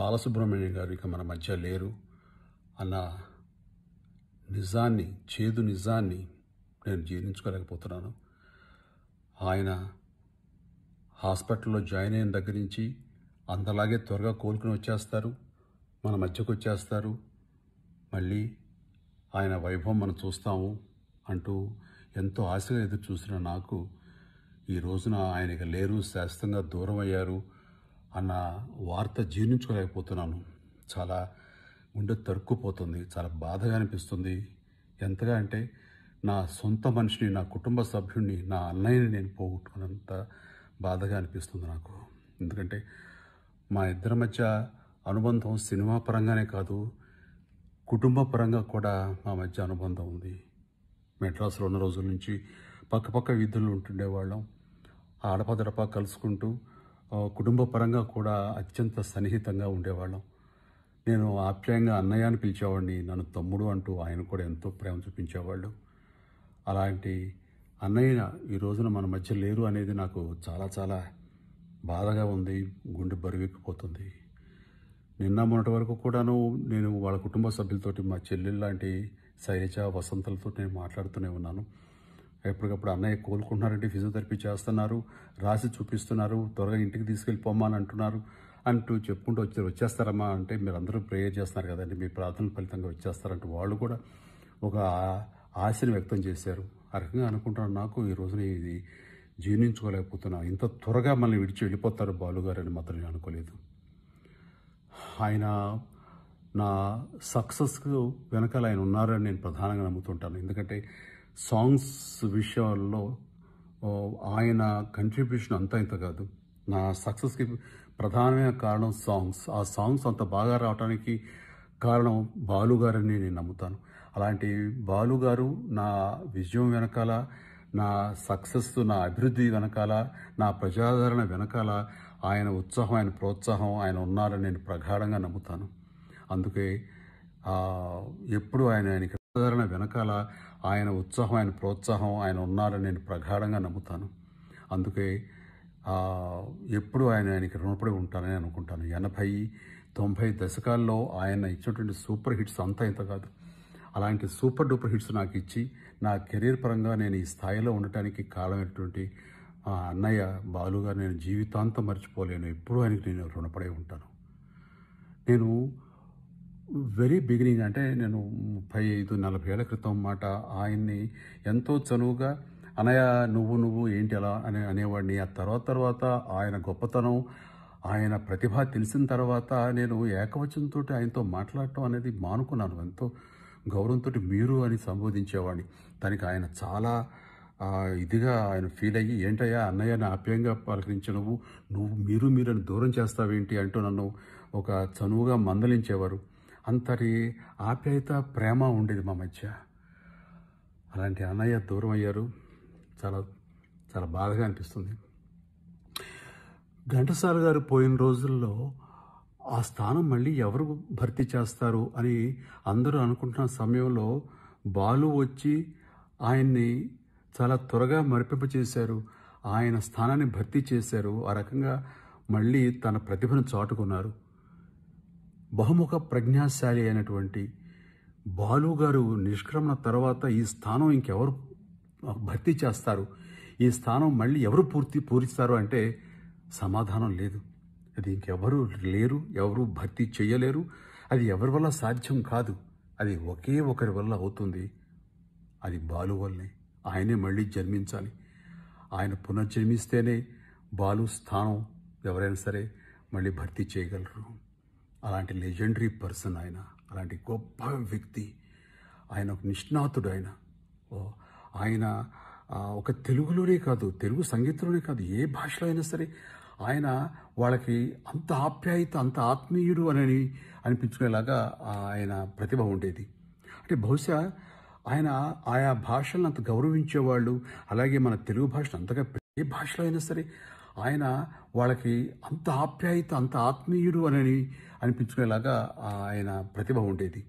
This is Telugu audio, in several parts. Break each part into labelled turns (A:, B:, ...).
A: బాలసుబ్రహ్మణ్యం గారు ఇక మన మధ్య లేరు అన్న నిజాన్ని చేదు నిజాన్ని నేను జీర్ణించుకోలేకపోతున్నాను ఆయన హాస్పిటల్లో జాయిన్ అయిన దగ్గర నుంచి అంతలాగే త్వరగా కోలుకుని వచ్చేస్తారు మన మధ్యకు వచ్చేస్తారు మళ్ళీ ఆయన వైభవం మనం చూస్తాము అంటూ ఎంతో ఆశగా ఎదురు చూసిన నాకు ఈ రోజున ఆయనకి లేరు శాశ్వతంగా దూరం అయ్యారు అన్న వార్త జీర్ణించుకోలేకపోతున్నాను చాలా ఉండే తరుక్కుపోతుంది చాలా బాధగా అనిపిస్తుంది ఎంతగా అంటే నా సొంత మనిషిని నా కుటుంబ సభ్యుడిని నా అన్నయ్యని నేను పోగొట్టుకున్నంత బాధగా అనిపిస్తుంది నాకు ఎందుకంటే మా ఇద్దరి మధ్య అనుబంధం సినిమా పరంగానే కాదు కుటుంబ పరంగా కూడా మా మధ్య అనుబంధం ఉంది మెడ్రాస్లో ఉన్న రోజుల నుంచి పక్కపక్క వీధుల్లో ఉంటుండేవాళ్ళం ఆడపదడప కలుసుకుంటూ కుటుంబ పరంగా కూడా అత్యంత సన్నిహితంగా ఉండేవాళ్ళం నేను ఆప్యాయంగా అన్నయ్య అని పిలిచేవాడిని నన్ను తమ్ముడు అంటూ ఆయన కూడా ఎంతో ప్రేమ చూపించేవాళ్ళు అలాంటి అన్నయ్య ఈ రోజున మన మధ్య లేరు అనేది నాకు చాలా చాలా బాధగా ఉంది గుండె బరువెక్కిపోతుంది నిన్న మొన్నటి వరకు కూడాను నేను వాళ్ళ కుటుంబ సభ్యులతోటి మా చెల్లెళ్ళ లాంటి శైలజ వసంతలతో నేను మాట్లాడుతూనే ఉన్నాను ఎప్పటికప్పుడు అన్నయ్య కోలుకుంటున్నారంటే ఫిజియోథెరపీ చేస్తున్నారు రాసి చూపిస్తున్నారు త్వరగా ఇంటికి తీసుకెళ్ళిపోమ్మని అంటున్నారు అంటూ చెప్పుకుంటూ వచ్చి వచ్చేస్తారమ్మా అంటే మీరు అందరూ ప్రేయర్ చేస్తున్నారు కదండి మీ ప్రార్థన ఫలితంగా వచ్చేస్తారంటూ వాళ్ళు కూడా ఒక ఆశను వ్యక్తం చేశారు ఆ రకంగా అనుకుంటున్నాను నాకు ఈ రోజున ఇది జీర్ణించుకోలేకపోతున్నాను ఇంత త్వరగా మనల్ని విడిచి వెళ్ళిపోతారు బాలుగారు అని మాత్రం నేను అనుకోలేదు ఆయన నా సక్సెస్కు వెనకాల ఆయన ఉన్నారని నేను ప్రధానంగా నమ్ముతుంటాను ఎందుకంటే సాంగ్స్ విషయాల్లో ఆయన కంట్రిబ్యూషన్ అంత ఇంత కాదు నా సక్సెస్కి ప్రధానమైన కారణం సాంగ్స్ ఆ సాంగ్స్ అంత బాగా రావడానికి కారణం బాలుగారని నేను నమ్ముతాను అలాంటి బాలుగారు నా విజయం వెనకాల నా సక్సెస్ నా అభివృద్ధి వెనకాల నా ప్రజాదరణ వెనకాల ఆయన ఉత్సాహం ఆయన ప్రోత్సాహం ఆయన ఉన్నారని నేను ప్రగాఢంగా నమ్ముతాను అందుకే ఎప్పుడు ఆయన ఆయన ప్రజాదరణ వెనకాల ఆయన ఉత్సాహం ఆయన ప్రోత్సాహం ఆయన ఉన్నారని నేను ప్రగాఢంగా నమ్ముతాను అందుకే ఎప్పుడు ఆయన ఆయనకి రుణపడి ఉంటానని అనుకుంటాను ఎనభై తొంభై దశకాల్లో ఆయన ఇచ్చినటువంటి సూపర్ హిట్స్ అంతా ఇంత కాదు అలాంటి సూపర్ డూపర్ హిట్స్ నాకు ఇచ్చి నా కెరీర్ పరంగా నేను ఈ స్థాయిలో ఉండటానికి కారణమైనటువంటి అన్నయ్య బాలుగా నేను జీవితాంతం మర్చిపోలేను ఎప్పుడూ ఆయనకి నేను రుణపడే ఉంటాను నేను వెరీ బిగినింగ్ అంటే నేను ముప్పై ఐదు నలభై ఏళ్ళ క్రితం మాట ఆయన్ని ఎంతో చనువుగా అనయ నువ్వు నువ్వు ఏంటి అలా అని అనేవాడిని ఆ తర్వాత తర్వాత ఆయన గొప్పతనం ఆయన ప్రతిభ తెలిసిన తర్వాత నేను ఏకవచనంతో ఆయనతో మాట్లాడటం అనేది మానుకున్నాను ఎంతో గౌరవంతో మీరు అని సంబోధించేవాడిని దానికి ఆయన చాలా ఇదిగా ఆయన ఫీల్ అయ్యి ఏంటయ్యా అన్నయ్యని ఆప్యంగా పలకరించి నువ్వు నువ్వు మీరు మీరని దూరం చేస్తావేంటి అంటూ నన్ను ఒక చనువుగా మందలించేవారు అంతటి ఆప్యాయత ప్రేమ ఉండేది మా మధ్య అలాంటి అన్నయ్య దూరం అయ్యారు చాలా చాలా బాధగా అనిపిస్తుంది ఘంటసాల గారు పోయిన రోజుల్లో ఆ స్థానం మళ్ళీ ఎవరు భర్తీ చేస్తారు అని అందరూ అనుకుంటున్న సమయంలో బాలు వచ్చి ఆయన్ని చాలా త్వరగా చేశారు ఆయన స్థానాన్ని భర్తీ చేశారు ఆ రకంగా మళ్ళీ తన ప్రతిభను చాటుకున్నారు బహుముఖ ప్రజ్ఞాశాలి అయినటువంటి బాలుగారు నిష్క్రమణ తర్వాత ఈ స్థానం ఇంకెవరు భర్తీ చేస్తారు ఈ స్థానం మళ్ళీ ఎవరు పూర్తి పూరిస్తారు అంటే సమాధానం లేదు అది ఇంకెవరు లేరు ఎవరు భర్తీ చేయలేరు అది ఎవరి వల్ల సాధ్యం కాదు అది ఒకే ఒకరి వల్ల అవుతుంది అది బాలు వల్లే ఆయనే మళ్ళీ జన్మించాలి ఆయన పునర్జన్మిస్తేనే బాలు స్థానం ఎవరైనా సరే మళ్ళీ భర్తీ చేయగలరు అలాంటి లెజెండరీ పర్సన్ ఆయన అలాంటి గొప్ప వ్యక్తి ఆయన ఒక నిష్ణాతుడు ఆయన ఆయన ఒక తెలుగులోనే కాదు తెలుగు సంగీతంలోనే కాదు ఏ భాషలో అయినా సరే ఆయన వాళ్ళకి అంత ఆప్యాయత అంత ఆత్మీయుడు అని అనిపించుకునేలాగా ఆయన ప్రతిభ ఉండేది అంటే బహుశా ఆయన ఆయా భాషలను అంత గౌరవించేవాళ్ళు అలాగే మన తెలుగు భాషను అంతగా ఏ భాషలో అయినా సరే ఆయన వాళ్ళకి అంత ఆప్యాయత అంత ఆత్మీయుడు అని అనిపించుకునేలాగా ఆయన ప్రతిభ ఉండేది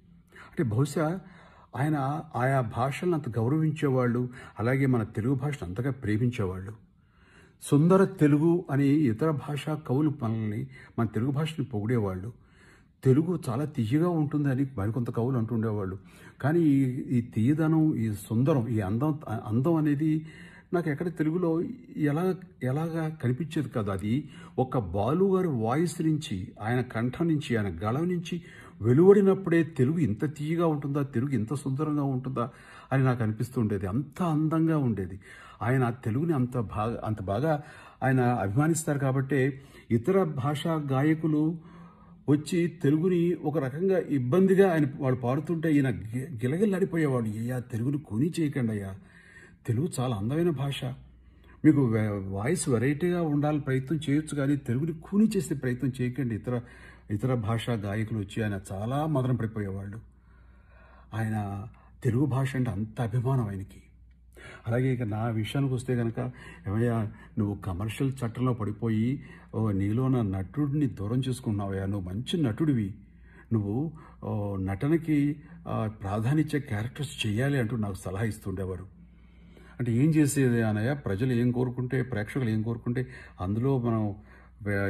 A: అంటే బహుశా ఆయన ఆయా భాషలను అంత గౌరవించేవాళ్ళు అలాగే మన తెలుగు భాషను అంతగా ప్రేమించేవాళ్ళు సుందర తెలుగు అని ఇతర భాషా కవులు మనల్ని మన తెలుగు భాషని పొగిడేవాళ్ళు తెలుగు చాలా తీయగా ఉంటుందని మరికొంత కవులు అంటుండేవాళ్ళు కానీ ఈ తీయదనం ఈ సుందరం ఈ అందం అందం అనేది నాకు ఎక్కడ తెలుగులో ఎలా ఎలాగా కనిపించేది కదా అది ఒక బాలు గారి వాయిస్ నుంచి ఆయన కంఠం నుంచి ఆయన గళం నుంచి వెలువడినప్పుడే తెలుగు ఇంత తీయగా ఉంటుందా తెలుగు ఇంత సుందరంగా ఉంటుందా అని నాకు అనిపిస్తుండేది అంత అందంగా ఉండేది ఆయన తెలుగుని అంత బాగా అంత బాగా ఆయన అభిమానిస్తారు కాబట్టి ఇతర భాషా గాయకులు వచ్చి తెలుగుని ఒక రకంగా ఇబ్బందిగా ఆయన వాడు పాడుతుంటే ఈయన గిలగిల్లాడిపోయేవాడు అయ్యా తెలుగుని కొని చేయకండి అయ్యా తెలుగు చాలా అందమైన భాష మీకు వాయిస్ వెరైటీగా ఉండాలని ప్రయత్నం చేయొచ్చు కానీ తెలుగుని కూని చేసే ప్రయత్నం చేయకండి ఇతర ఇతర భాషా గాయకులు వచ్చి ఆయన చాలా మదన పడిపోయేవాళ్ళు ఆయన తెలుగు భాష అంటే అంత అభిమానం ఆయనకి అలాగే ఇక నా విషయానికి వస్తే కనుక ఏమయ్యా నువ్వు కమర్షియల్ చట్టంలో పడిపోయి నీలో నా నటుడిని దూరం చేసుకున్నావయ్యా నువ్వు మంచి నటుడివి నువ్వు నటనకి ప్రాధాన్యత క్యారెక్టర్స్ చేయాలి అంటూ నాకు సలహా ఇస్తుండేవారు అంటే ఏం చేసేది అనయ్య ప్రజలు ఏం కోరుకుంటే ప్రేక్షకులు ఏం కోరుకుంటే అందులో మనం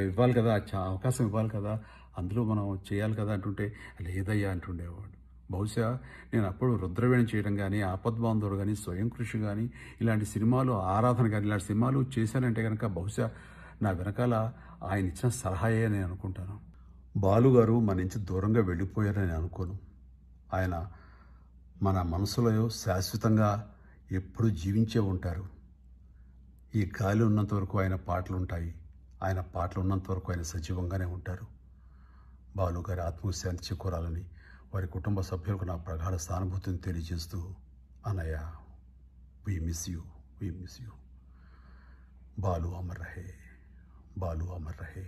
A: ఇవ్వాలి కదా అవకాశం ఇవ్వాలి కదా అందులో మనం చేయాలి కదా అంటుంటే లేదయ్యా అంటుండేవాడు బహుశా నేను అప్పుడు రుద్రవేణి చేయడం కానీ ఆపద్బాంధవుడు కానీ స్వయం కృషి కానీ ఇలాంటి సినిమాలు ఆరాధన కానీ ఇలాంటి సినిమాలు చేశానంటే కనుక బహుశా నా వెనకాల ఆయన ఇచ్చిన సలహాయే నేను అనుకుంటాను బాలుగారు మన నుంచి దూరంగా వెళ్ళిపోయారని అనుకోను ఆయన మన మనసులో శాశ్వతంగా ఎప్పుడూ జీవించే ఉంటారు ఈ గాలి ఉన్నంత వరకు ఆయన పాటలు ఉంటాయి ఆయన పాటలు ఉన్నంత వరకు ఆయన సజీవంగానే ఉంటారు బాలు గారి ఆత్మశాంతి చేకూరాలని వారి కుటుంబ సభ్యులకు నా ప్రగాఢ సానుభూతిని తెలియజేస్తూ అనయ్య we miss you we miss you Balu అమర్ రహే బాలు అమర్ రహే